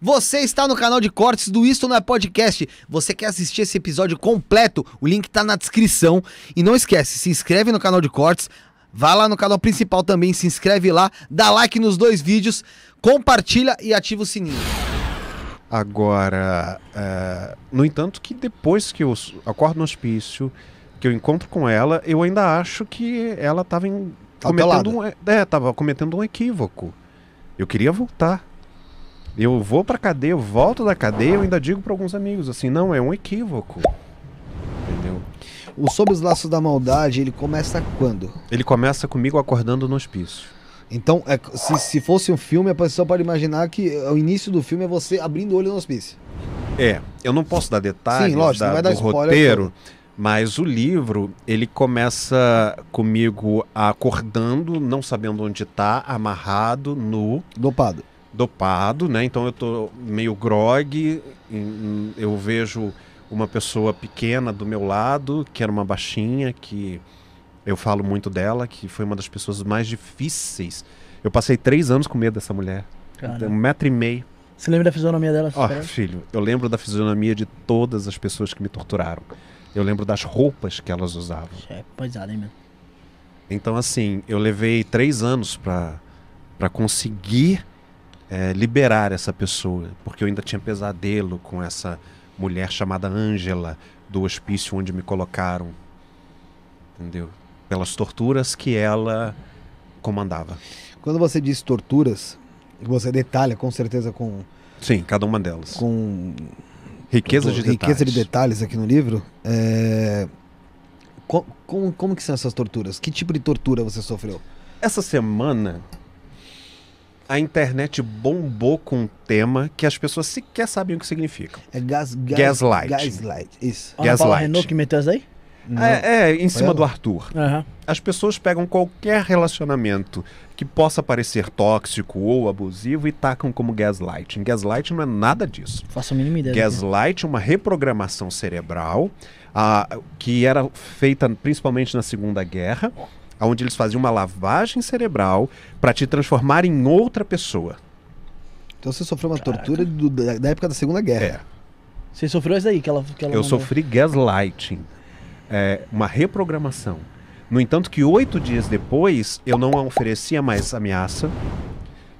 Você está no canal de cortes do Isto Não É Podcast. Você quer assistir esse episódio completo? O link está na descrição. E não esquece, se inscreve no canal de cortes, Vá lá no canal principal também, se inscreve lá, dá like nos dois vídeos, compartilha e ativa o sininho. Agora, é, no entanto, que depois que eu acordo no hospício, que eu encontro com ela, eu ainda acho que ela estava cometendo, um, é, cometendo um equívoco. Eu queria voltar. Eu vou pra cadeia, eu volto da cadeia, eu ainda digo para alguns amigos assim, não, é um equívoco. Entendeu? O Sob os Laços da Maldade, ele começa quando? Ele começa comigo acordando no hospício. Então, é, se, se fosse um filme, a pessoa pode imaginar que eh, o início do filme é você abrindo o olho no hospício. É, eu não posso dar detalhes Sim, lógico, da, do roteiro, então. mas o livro, ele começa comigo acordando, não sabendo onde está, amarrado, no Dopado dopado, né? Então eu tô meio grog, hum, eu vejo uma pessoa pequena do meu lado, que era uma baixinha, que eu falo muito dela, que foi uma das pessoas mais difíceis. Eu passei três anos com medo dessa mulher. Cara. Então, um metro e meio. Você lembra da fisionomia dela? oh, filho, eu lembro da fisionomia de todas as pessoas que me torturaram. Eu lembro das roupas que elas usavam. É poisada, hein, mano? Então, assim, eu levei três anos para conseguir é, liberar essa pessoa, porque eu ainda tinha pesadelo com essa mulher chamada Ângela do hospício onde me colocaram, entendeu? Pelas torturas que ela comandava. Quando você diz torturas, você detalha com certeza com sim, cada uma delas com riqueza de detalhes. riqueza de detalhes aqui no livro. É... Como, como, como que são essas torturas? Que tipo de tortura você sofreu? Essa semana a internet bombou com um tema que as pessoas sequer sabiam o que significa. É gas, gas, gaslight. Gaslight, isso. gaslight. Renault que meteu isso aí? É, é, em Foi cima ela? do Arthur. Uhum. As pessoas pegam qualquer relacionamento que possa parecer tóxico ou abusivo e tacam como gaslighting. Gaslight não é nada disso. Faço a mínima ideia. É. Gaslight é uma reprogramação cerebral ah, que era feita principalmente na Segunda Guerra onde eles faziam uma lavagem cerebral para te transformar em outra pessoa. Então você sofreu uma tortura do, da, da, época da Segunda Guerra. É. Você sofreu isso daí que ela, que ela Eu mandou. sofri é. gaslighting, é, uma reprogramação. No entanto, que oito dias depois eu não oferecia mais ameaça.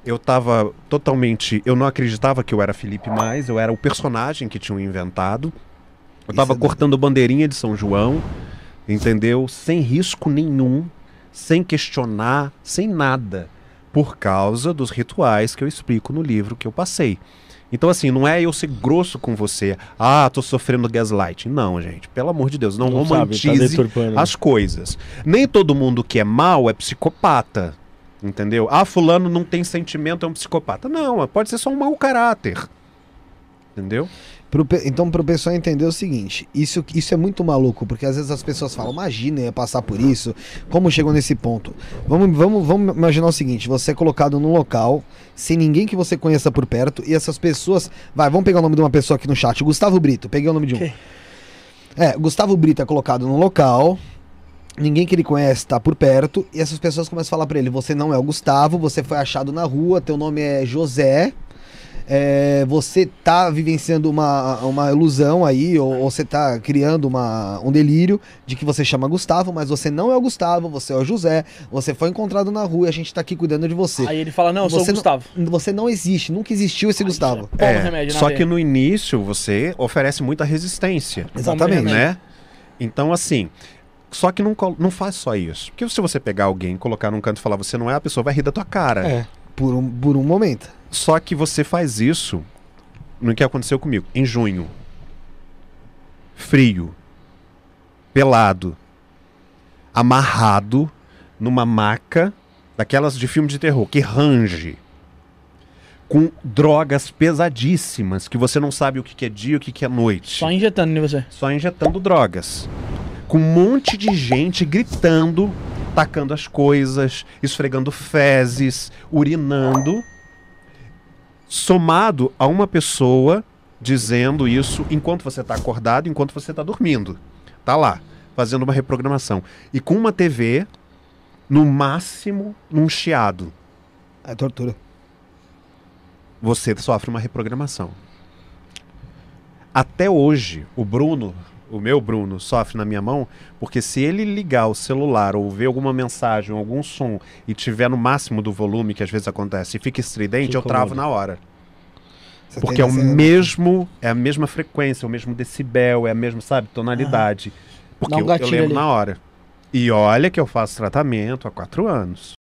Eu estava totalmente. Eu não acreditava que eu era Felipe mais, eu era o personagem que tinham inventado. Eu estava é cortando bandeirinha de São João, entendeu? Sem risco nenhum sem questionar, sem nada, por causa dos rituais que eu explico no livro que eu passei. Então, assim, não é eu ser grosso com você. Ah, tô sofrendo gaslight. Não, gente. Pelo amor de Deus, não, não romantize sabe, tá né? as coisas. Nem todo mundo que é mal é psicopata. Entendeu? Ah, fulano não tem sentimento, é um psicopata. Não, pode ser só um mau caráter. Entendeu? Pro, então, para o pessoal entender o seguinte: isso, isso é muito maluco, porque às vezes as pessoas falam, imagina, ia passar por isso, como chegou nesse ponto? Vamos, vamos, vamos imaginar o seguinte: você é colocado num local, sem ninguém que você conheça por perto, e essas pessoas. Vai, vamos pegar o nome de uma pessoa aqui no chat: Gustavo Brito, peguei o nome de um. É, Gustavo Brito é colocado num local, ninguém que ele conhece está por perto, e essas pessoas começam a falar para ele: você não é o Gustavo, você foi achado na rua, teu nome é José é, você tá vivenciando uma, uma ilusão aí, ou, ou, você tá criando uma, um delírio de que você chama Gustavo, mas você não é o Gustavo, você é o José, você foi encontrado na rua e a gente tá aqui cuidando de você. Aí ele fala, não, eu você sou o não, Gustavo. Você não existe, nunca existiu esse Gustavo. É, é remédio, só que no início você oferece muita resistência. Exatamente. Né? Então, assim, só que não, não faz só isso. Porque se você pegar alguém, colocar num canto e falar, você não é a pessoa, vai rir da tua cara. É. Por um, por um momento. Só que você faz isso no que aconteceu comigo. Em junho. Frio. Pelado. Amarrado numa maca daquelas de filme de terror, que range. Com drogas pesadíssimas, que você não sabe o que, é dia e o que, que é noite. Só injetando em você. Só injetando drogas. Com um monte de gente gritando, atacando as coisas, esfregando fezes, urinando, somado a uma pessoa dizendo isso enquanto você está acordado, enquanto você está dormindo. Tá lá, fazendo uma reprogramação. E com uma TV, no máximo, num chiado. É tortura. Você sofre uma reprogramação. Até hoje, o Bruno, o meu Bruno, sofre na minha mão, porque se ele ligar o celular ou ver alguma mensagem, algum som e tiver no máximo do volume, que às vezes acontece, e fica estridente, eu travo na hora. Você porque é o mesmo, é a mesma frequência, o mesmo decibel, é a mesma, sabe, tonalidade. Ah. Porque um eu, eu lembro ali. na hora. E olha que eu faço tratamento há quatro anos.